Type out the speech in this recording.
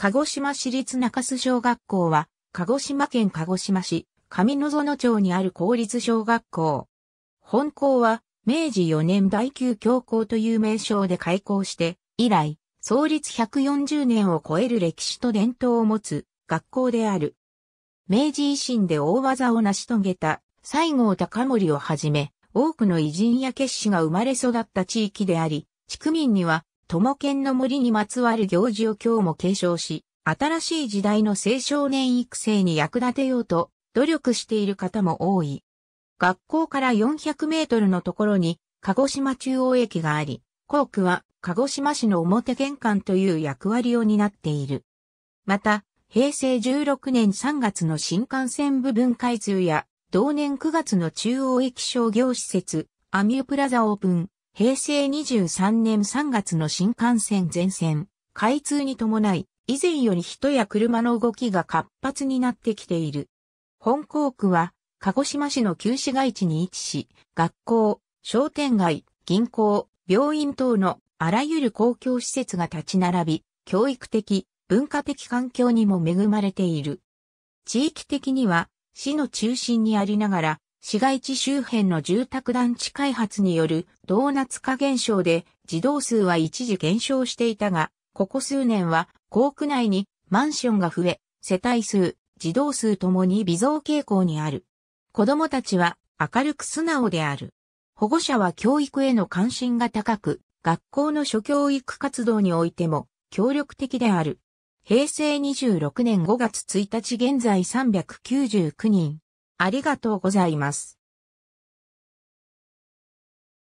鹿児島市立中洲小学校は、鹿児島県鹿児島市上野園町にある公立小学校。本校は、明治4年第級教校という名称で開校して、以来、創立140年を超える歴史と伝統を持つ学校である。明治維新で大技を成し遂げた西郷隆盛をはじめ、多くの偉人や決死が生まれ育った地域であり、地区民には友犬の森にまつわる行事を今日も継承し、新しい時代の青少年育成に役立てようと努力している方も多い。学校から400メートルのところに鹿児島中央駅があり、校区は鹿児島市の表玄関という役割を担っている。また、平成16年3月の新幹線部分開通や、同年9月の中央駅商業施設、アミュプラザオープン、平成23年3月の新幹線全線、開通に伴い、以前より人や車の動きが活発になってきている。本校区は、鹿児島市の旧市街地に位置し、学校、商店街、銀行、病院等のあらゆる公共施設が立ち並び、教育的、文化的環境にも恵まれている。地域的には、市の中心にありながら、市街地周辺の住宅団地開発によるドーナツ化現象で児童数は一時減少していたが、ここ数年は校区内にマンションが増え、世帯数、児童数ともに微増傾向にある。子供たちは明るく素直である。保護者は教育への関心が高く、学校の諸教育活動においても協力的である。平成26年5月1日現在399人。ありがとうございます。